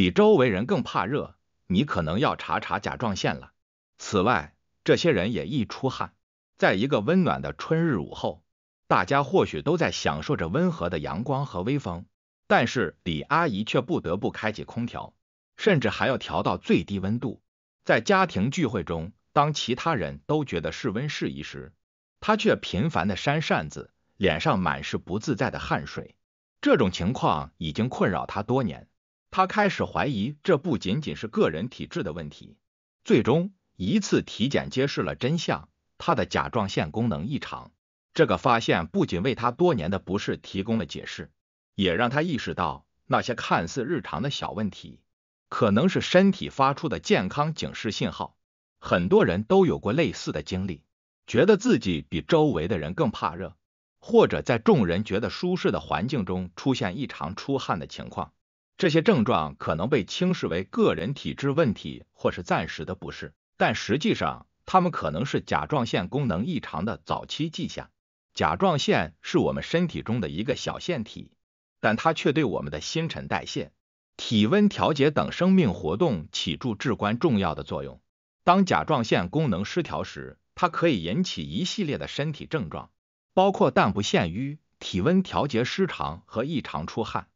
比周围人更怕热，你可能要查查甲状腺了。此外，这些人也易出汗。在一个温暖的春日午后，大家或许都在享受着温和的阳光和微风，但是李阿姨却不得不开启空调，甚至还要调到最低温度。在家庭聚会中，当其他人都觉得室温适宜时，她却频繁的扇扇子，脸上满是不自在的汗水。这种情况已经困扰她多年。他开始怀疑，这不仅仅是个人体质的问题。最终一次体检揭示了真相：他的甲状腺功能异常。这个发现不仅为他多年的不适提供了解释，也让他意识到，那些看似日常的小问题，可能是身体发出的健康警示信号。很多人都有过类似的经历，觉得自己比周围的人更怕热，或者在众人觉得舒适的环境中出现异常出汗的情况。这些症状可能被轻视为个人体质问题或是暂时的不适，但实际上，它们可能是甲状腺功能异常的早期迹象。甲状腺是我们身体中的一个小腺体，但它却对我们的新陈代谢、体温调节等生命活动起着至关重要的作用。当甲状腺功能失调时，它可以引起一系列的身体症状，包括但不限于体温调节失常和异常出汗。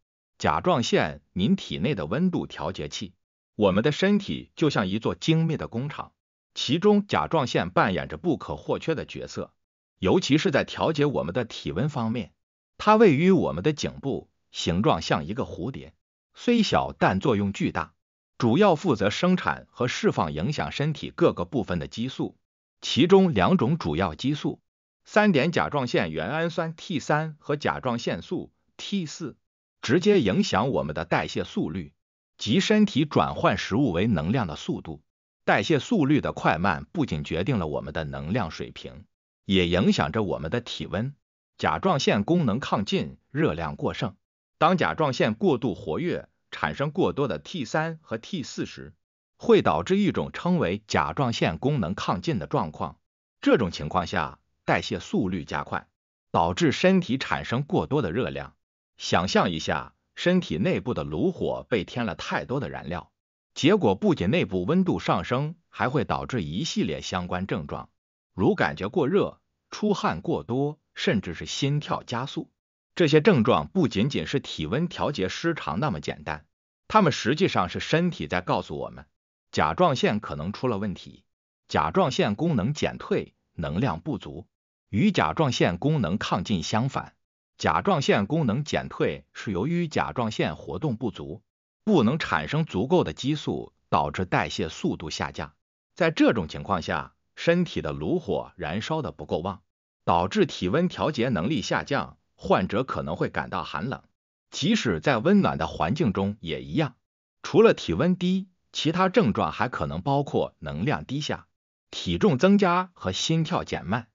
甲状腺，您体内的温度调节器。我们的身体就像一座精密的工厂，其中甲状腺扮演着不可或缺的角色，尤其是在调节我们的体温方面。它位于我们的颈部，形状像一个蝴蝶，虽小但作用巨大，主要负责生产和释放影响身体各个部分的激素。其中两种主要激素：三碘甲状腺原氨酸 （T3） 和甲状腺素 （T4）。直接影响我们的代谢速率，即身体转换食物为能量的速度。代谢速率的快慢不仅决定了我们的能量水平，也影响着我们的体温。甲状腺功能亢进，热量过剩。当甲状腺过度活跃，产生过多的 T 三和 T 四时，会导致一种称为甲状腺功能亢进的状况。这种情况下，代谢速率加快，导致身体产生过多的热量。想象一下，身体内部的炉火被添了太多的燃料，结果不仅内部温度上升，还会导致一系列相关症状，如感觉过热、出汗过多，甚至是心跳加速。这些症状不仅仅是体温调节失常那么简单，它们实际上是身体在告诉我们，甲状腺可能出了问题，甲状腺功能减退，能量不足，与甲状腺功能亢进相反。甲状腺功能减退是由于甲状腺活动不足，不能产生足够的激素，导致代谢速度下降。在这种情况下，身体的炉火燃烧的不够旺，导致体温调节能力下降，患者可能会感到寒冷，即使在温暖的环境中也一样。除了体温低，其他症状还可能包括能量低下、体重增加和心跳减慢。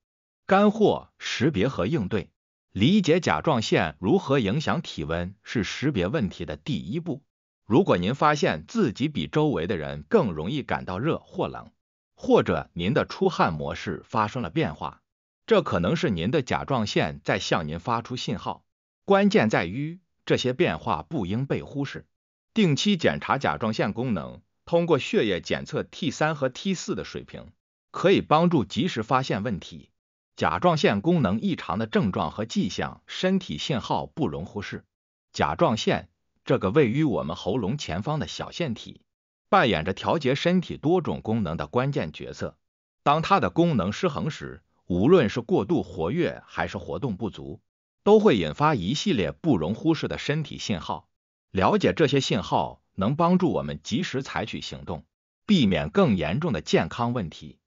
干货识别和应对。理解甲状腺如何影响体温是识别问题的第一步。如果您发现自己比周围的人更容易感到热或冷，或者您的出汗模式发生了变化，这可能是您的甲状腺在向您发出信号。关键在于，这些变化不应被忽视。定期检查甲状腺功能，通过血液检测 T3 和 T4 的水平，可以帮助及时发现问题。甲状腺功能异常的症状和迹象，身体信号不容忽视。甲状腺这个位于我们喉咙前方的小腺体，扮演着调节身体多种功能的关键角色。当它的功能失衡时，无论是过度活跃还是活动不足，都会引发一系列不容忽视的身体信号。了解这些信号，能帮助我们及时采取行动，避免更严重的健康问题。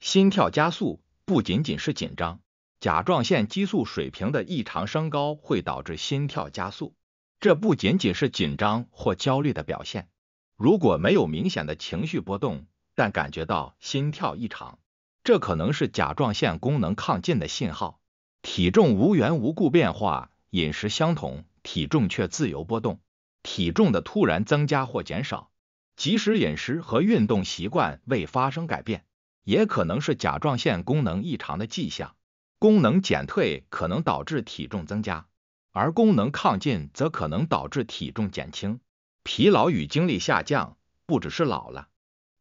心跳加速。不仅仅是紧张，甲状腺激素水平的异常升高会导致心跳加速。这不仅仅是紧张或焦虑的表现。如果没有明显的情绪波动，但感觉到心跳异常，这可能是甲状腺功能亢进的信号。体重无缘无故变化，饮食相同，体重却自由波动。体重的突然增加或减少，即使饮食和运动习惯未发生改变。也可能是甲状腺功能异常的迹象。功能减退可能导致体重增加，而功能亢进则可能导致体重减轻。疲劳与精力下降不只是老了，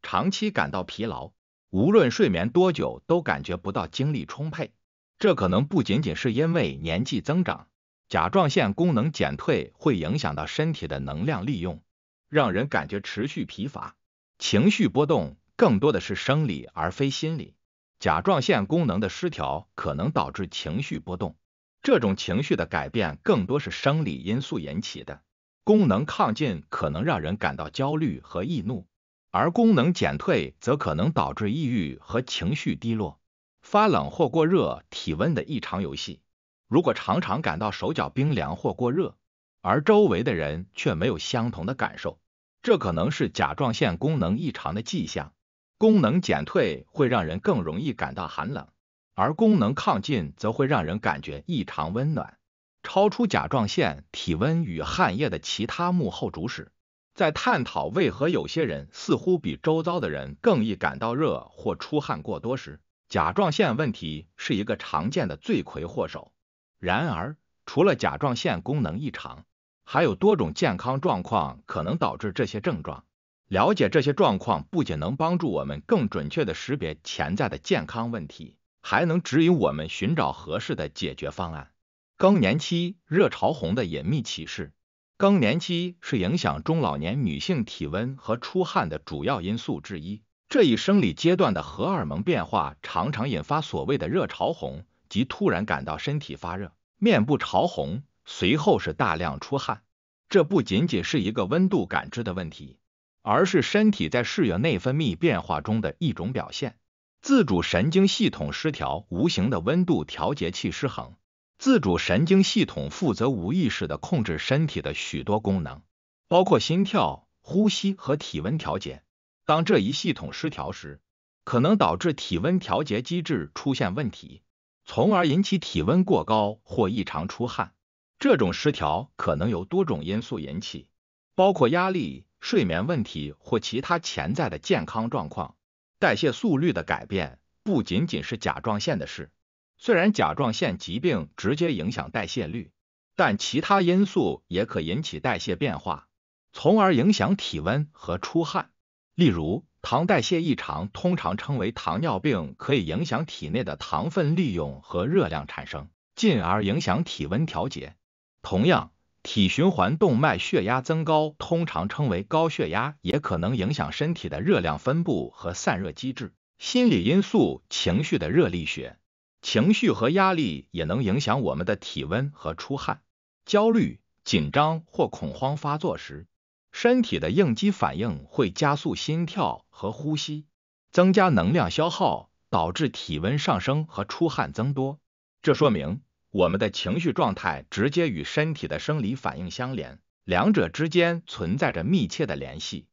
长期感到疲劳，无论睡眠多久都感觉不到精力充沛，这可能不仅仅是因为年纪增长。甲状腺功能减退会影响到身体的能量利用，让人感觉持续疲乏。情绪波动。更多的是生理而非心理。甲状腺功能的失调可能导致情绪波动，这种情绪的改变更多是生理因素引起的。功能亢进可能让人感到焦虑和易怒，而功能减退则可能导致抑郁和情绪低落。发冷或过热，体温的异常游戏。如果常常感到手脚冰凉或过热，而周围的人却没有相同的感受，这可能是甲状腺功能异常的迹象。功能减退会让人更容易感到寒冷，而功能亢进则会让人感觉异常温暖。超出甲状腺体温与汗液的其他幕后主使，在探讨为何有些人似乎比周遭的人更易感到热或出汗过多时，甲状腺问题是一个常见的罪魁祸首。然而，除了甲状腺功能异常，还有多种健康状况可能导致这些症状。了解这些状况不仅能帮助我们更准确地识别潜在的健康问题，还能指引我们寻找合适的解决方案。更年期热潮红的隐秘启示：更年期是影响中老年女性体温和出汗的主要因素之一。这一生理阶段的荷尔蒙变化常常引发所谓的热潮红，即突然感到身体发热、面部潮红，随后是大量出汗。这不仅仅是一个温度感知的问题。而是身体在适应内分泌变化中的一种表现。自主神经系统失调，无形的温度调节器失衡。自主神经系统负责无意识的控制身体的许多功能，包括心跳、呼吸和体温调节。当这一系统失调时，可能导致体温调节机制出现问题，从而引起体温过高或异常出汗。这种失调可能由多种因素引起，包括压力。睡眠问题或其他潜在的健康状况，代谢速率的改变不仅仅是甲状腺的事。虽然甲状腺疾病直接影响代谢率，但其他因素也可引起代谢变化，从而影响体温和出汗。例如，糖代谢异常，通常称为糖尿病，可以影响体内的糖分利用和热量产生，进而影响体温调节。同样，体循环动脉血压增高，通常称为高血压，也可能影响身体的热量分布和散热机制。心理因素，情绪的热力学，情绪和压力也能影响我们的体温和出汗。焦虑、紧张或恐慌发作时，身体的应激反应会加速心跳和呼吸，增加能量消耗，导致体温上升和出汗增多。这说明。我们的情绪状态直接与身体的生理反应相连，两者之间存在着密切的联系。